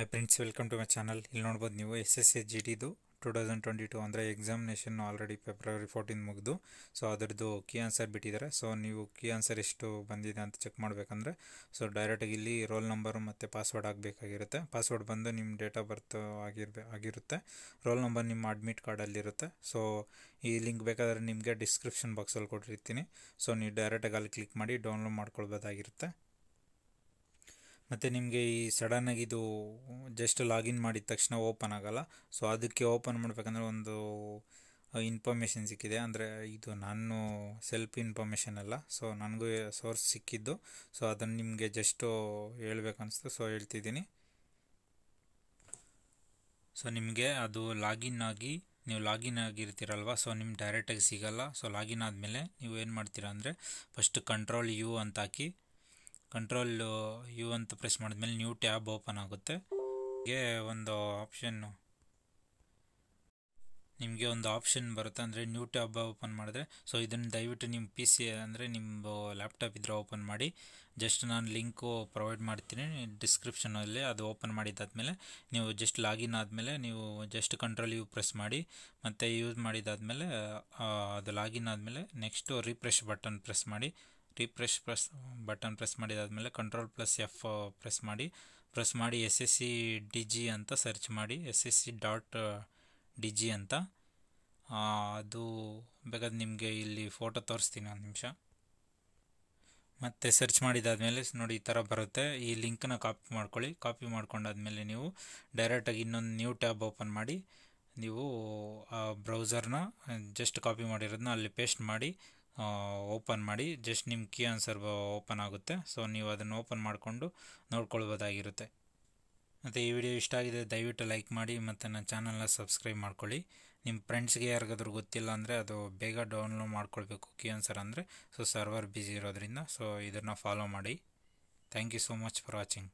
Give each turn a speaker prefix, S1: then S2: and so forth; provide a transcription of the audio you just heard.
S1: high friends welcome to my channel ಇಲ್ಲಿ ನೋಡ್ಬೋದು ನೀವು ಎಸ್ ಎಸ್ ಎಸ್ ಜಿ ಡಿದು ಟೂ ತೌಸಂಡ್ ಟ್ವೆಂಟಿ ಟು ಅಂದರೆ ಎಕ್ಸಾಮಿನೇಷನ್ ಆಲ್ರೆಡಿ ಫೆಬ್ರವರಿ ಫೋರ್ಟೀನ್ ಮುಗಿದು ಸೊ ಅದರದ್ದು ಕೀ ಆನ್ಸರ್ ಬಿಟ್ಟಿದ್ದಾರೆ ಸೊ ನೀವು ಕೀ ಆನ್ಸರ್ ಎಷ್ಟು ಬಂದಿದೆ ಅಂತ ಚೆಕ್ ಮಾಡಬೇಕಂದ್ರೆ ಸೊ ಡೈರೆಕ್ಟಾಗಿ ಇಲ್ಲಿ ರೋಲ್ ನಂಬರು ಮತ್ತು ಪಾಸ್ವರ್ಡ್ ಆಗಬೇಕಾಗಿರುತ್ತೆ ಪಾಸ್ವರ್ಡ್ ಬಂದು ನಿಮ್ಮ ಡೇಟ್ ಆಫ್ ಬರ್ತ್ ಆಗಿರ್ಬೇ ಆಗಿರುತ್ತೆ ರೋಲ್ ನಂಬರ್ ನಿಮ್ಮ ಅಡ್ಮಿಟ್ ಕಾರ್ಡಲ್ಲಿರುತ್ತೆ ಸೊ ಈ ಲಿಂಕ್ ಬೇಕಾದರೆ ನಿಮಗೆ ಡಿಸ್ಕ್ರಿಪ್ಷನ್ ಬಾಕ್ಸಲ್ಲಿ ಕೊಟ್ಟಿರ್ತೀನಿ ಸೊ ನೀವು ಡೈರೆಕ್ಟಾಗಿ ಅಲ್ಲಿ ಕ್ಲಿಕ್ ಮಾಡಿ ಡೌನ್ಲೋಡ್ ಮಾಡ್ಕೊಳ್ಬೋದಾಗಿರುತ್ತೆ ಮತ್ತು ನಿಮಗೆ ಈ ಸಡನ್ನಾಗಿ ಇದು ಜಸ್ಟ್ ಲಾಗಿನ್ ಮಾಡಿದ ತಕ್ಷಣ ಓಪನ್ ಆಗೋಲ್ಲ ಸೊ ಅದಕ್ಕೆ ಓಪನ್ ಮಾಡಬೇಕಂದ್ರೆ ಒಂದು ಇನ್ಫಾರ್ಮೇಷನ್ ಸಿಕ್ಕಿದೆ ಅಂದರೆ ಇದು ನಾನು ಸೆಲ್ಫ್ ಇನ್ಫಾರ್ಮೇಷನ್ ಅಲ್ಲ ಸೊ ನನಗೂ ಸೋರ್ಸ್ ಸಿಕ್ಕಿದ್ದು ಸೊ ಅದನ್ನು ನಿಮಗೆ ಜಸ್ಟು ಹೇಳ್ಬೇಕನ್ನಿಸ್ತು ಸೊ ಹೇಳ್ತಿದ್ದೀನಿ ಸೊ ನಿಮಗೆ ಅದು ಲಾಗಿನ್ ಆಗಿ ನೀವು ಲಾಗಿನ್ ಆಗಿರ್ತೀರಲ್ವ ಸೊ ನಿಮ್ಗೆ ಡೈರೆಕ್ಟಾಗಿ ಸಿಗಲ್ಲ ಸೊ ಲಾಗಿನ್ ಆದಮೇಲೆ ನೀವು ಏನು ಮಾಡ್ತೀರಾ ಅಂದರೆ ಫಸ್ಟ್ ಕಂಟ್ರೋಲ್ ಯು ಅಂತ ಹಾಕಿ ಕಂಟ್ರೋಲ್ ಯು ಅಂತ ಪ್ರೆಸ್ ಮಾಡಿದ್ಮೇಲೆ ನ್ಯೂ ಟ್ಯಾಬ್ ಓಪನ್ ಆಗುತ್ತೆ ನಿಮಗೆ ಒಂದು ಆಪ್ಷನ್ನು ನಿಮಗೆ ಒಂದು ಆಪ್ಷನ್ ಬರುತ್ತೆ ಅಂದರೆ ನ್ಯೂ ಟ್ಯಾಬ್ ಓಪನ್ ಮಾಡಿದ್ರೆ ಸೊ ಇದನ್ನು ದಯವಿಟ್ಟು ನಿಮ್ಮ ಪಿ ಸಿ ಅಂದರೆ ನಿಮ್ಮ ಲ್ಯಾಪ್ಟಾಪ್ ಇದ್ರೆ ಓಪನ್ ಮಾಡಿ ಜಸ್ಟ್ ನಾನು ಲಿಂಕು ಪ್ರೊವೈಡ್ ಮಾಡ್ತೀನಿ ಡಿಸ್ಕ್ರಿಪ್ಷನಲ್ಲಿ ಅದು ಓಪನ್ ಮಾಡಿದ್ದಾದಮೇಲೆ ನೀವು ಜಸ್ಟ್ ಲಾಗಿನ್ ಆದಮೇಲೆ ನೀವು ಜಸ್ಟ್ ಕಂಟ್ರೋಲ್ ಯು ಪ್ರೆಸ್ ಮಾಡಿ ಮತ್ತು ಯೂಸ್ ಮಾಡಿದ್ದಾದಮೇಲೆ ಅದು ಲಾಗಿನ್ ಆದಮೇಲೆ ನೆಕ್ಸ್ಟು ರಿಫ್ರೆಶ್ ಬಟನ್ ಪ್ರೆಸ್ ಮಾಡಿ ರಿಫ್ರೆಶ್ ಪ್ರೆಸ್ ಬಟನ್ ಪ್ರೆಸ್ ಮಾಡಿದಾದಮೇಲೆ ಕಂಟ್ರೋಲ್ ಪ್ಲಸ್ ಎಫ್ ಪ್ರೆಸ್ ಮಾಡಿ ಪ್ರೆಸ್ ಮಾಡಿ S S C D G ಅಂತ ಸರ್ಚ್ ಮಾಡಿ S S C dot D G ಅಂತ ಅದು ಬೇಕಾದ್ರೆ ನಿಮಗೆ ಇಲ್ಲಿ ಫೋಟೋ ತೋರಿಸ್ತೀನಿ ಒಂದು ನಿಮಿಷ ಮತ್ತು ಸರ್ಚ್ ಮಾಡಿದಾದಮೇಲೆ ನೋಡಿ ಈ ಥರ ಬರುತ್ತೆ ಈ ಲಿಂಕನ್ನ ಕಾಪಿ ಮಾಡ್ಕೊಳ್ಳಿ ಕಾಪಿ ಮಾಡ್ಕೊಂಡಾದ್ಮೇಲೆ ನೀವು ಡೈರೆಕ್ಟಾಗಿ ಇನ್ನೊಂದು ನ್ಯೂ ಟ್ಯಾಬ್ ಓಪನ್ ಮಾಡಿ ನೀವು ಆ ಬ್ರೌಸರ್ನ ಜಸ್ಟ್ ಕಾಪಿ ಮಾಡಿರೋದನ್ನ ಅಲ್ಲಿ ಪೇಸ್ಟ್ ಮಾಡಿ ಓಪನ್ ಮಾಡಿ ಜಸ್ಟ್ ನಿಮ್ಮ ಕೀ ಆನ್ಸರ್ ಓಪನ್ ಆಗುತ್ತೆ ಸೊ ನೀವು ಅದನ್ನು ಓಪನ್ ಮಾಡಿಕೊಂಡು ನೋಡ್ಕೊಳ್ಬೋದಾಗಿರುತ್ತೆ ಮತ್ತು ಈ ವಿಡಿಯೋ ಇಷ್ಟ ಆಗಿದೆ ದಯವಿಟ್ಟು ಲೈಕ್ ಮಾಡಿ ಮತ್ತು ನನ್ನ ಚಾನಲ್ನ ಸಬ್ಸ್ಕ್ರೈಬ್ ಮಾಡ್ಕೊಳ್ಳಿ ನಿಮ್ಮ ಫ್ರೆಂಡ್ಸ್ಗೆ ಯಾರಿಗಾದ್ರೂ ಗೊತ್ತಿಲ್ಲ ಅಂದರೆ ಅದು ಬೇಗ ಡೌನ್ಲೋಡ್ ಮಾಡ್ಕೊಳ್ಬೇಕು ಕೀ ಆನ್ಸರ್ ಅಂದರೆ ಸೊ ಸರ್ವರ್ ಬಿಝಿ ಇರೋದ್ರಿಂದ ಸೊ ಇದನ್ನು ಫಾಲೋ ಮಾಡಿ thank you so much for watching